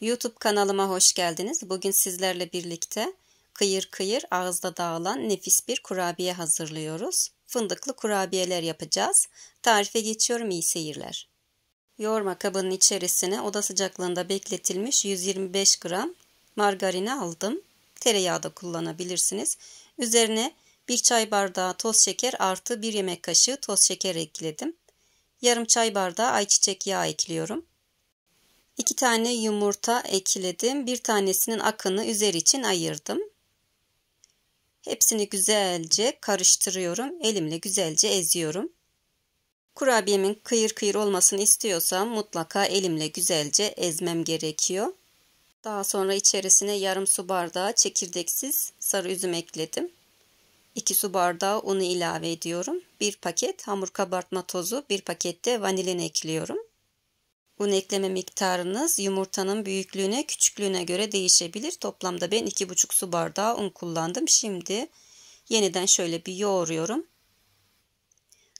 YouTube kanalıma hoş geldiniz. Bugün sizlerle birlikte kıyır kıyır ağızda dağılan nefis bir kurabiye hazırlıyoruz. Fındıklı kurabiyeler yapacağız. Tarife geçiyorum İyi seyirler. Yoğurma kabının içerisine oda sıcaklığında bekletilmiş 125 gram margarini aldım. Tereyağı da kullanabilirsiniz. Üzerine 1 çay bardağı toz şeker artı 1 yemek kaşığı toz şeker ekledim. Yarım çay bardağı ayçiçek yağı ekliyorum. 2 tane yumurta ekledim. Bir tanesinin akını üzeri için ayırdım. Hepsini güzelce karıştırıyorum. Elimle güzelce eziyorum. Kurabiyemin kıyır kıyır olmasını istiyorsam mutlaka elimle güzelce ezmem gerekiyor. Daha sonra içerisine yarım su bardağı çekirdeksiz sarı üzüm ekledim. 2 su bardağı unu ilave ediyorum. 1 paket hamur kabartma tozu, 1 pakette vanilin ekliyorum. Un ekleme miktarınız yumurtanın büyüklüğüne küçüklüğüne göre değişebilir. Toplamda ben 2,5 su bardağı un kullandım. Şimdi yeniden şöyle bir yoğuruyorum.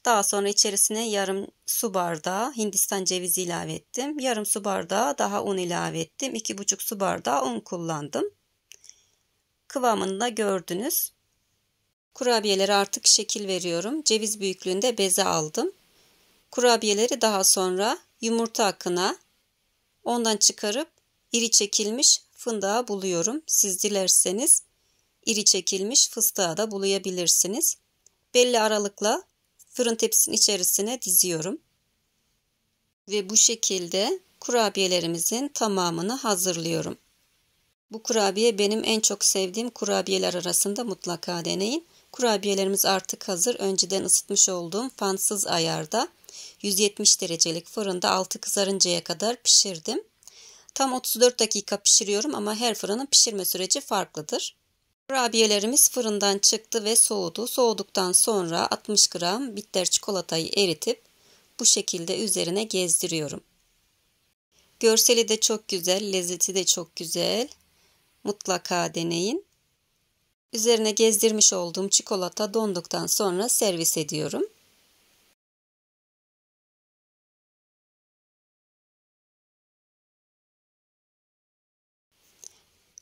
Daha sonra içerisine yarım su bardağı hindistan cevizi ilave ettim. Yarım su bardağı daha un ilave ettim. 2,5 su bardağı un kullandım. Kıvamını da gördünüz. Kurabiyelere artık şekil veriyorum. Ceviz büyüklüğünde beze aldım. Kurabiyeleri daha sonra yumurta akına ondan çıkarıp iri çekilmiş fındığa buluyorum. Siz dilerseniz iri çekilmiş fıstığa da bulayabilirsiniz. Belli aralıkla fırın tepsinin içerisine diziyorum. Ve bu şekilde kurabiyelerimizin tamamını hazırlıyorum. Bu kurabiye benim en çok sevdiğim kurabiyeler arasında mutlaka deneyin. Kurabiyelerimiz artık hazır. Önceden ısıtmış olduğum fansız ayarda 170 derecelik fırında altı kızarıncaya kadar pişirdim. Tam 34 dakika pişiriyorum ama her fırının pişirme süreci farklıdır. Kurabiyelerimiz fırından çıktı ve soğudu. Soğuduktan sonra 60 gram bitter çikolatayı eritip bu şekilde üzerine gezdiriyorum. Görseli de çok güzel, lezzeti de çok güzel. Mutlaka deneyin. Üzerine gezdirmiş olduğum çikolata donduktan sonra servis ediyorum.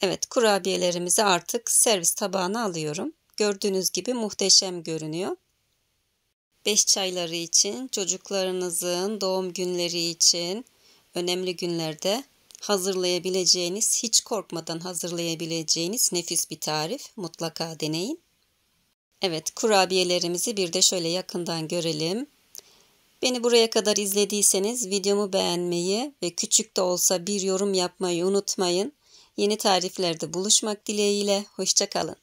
Evet kurabiyelerimizi artık servis tabağına alıyorum. Gördüğünüz gibi muhteşem görünüyor. Beş çayları için, çocuklarınızın doğum günleri için, önemli günlerde hazırlayabileceğiniz, hiç korkmadan hazırlayabileceğiniz nefis bir tarif. Mutlaka deneyin. Evet, kurabiyelerimizi bir de şöyle yakından görelim. Beni buraya kadar izlediyseniz videomu beğenmeyi ve küçük de olsa bir yorum yapmayı unutmayın. Yeni tariflerde buluşmak dileğiyle, hoşçakalın.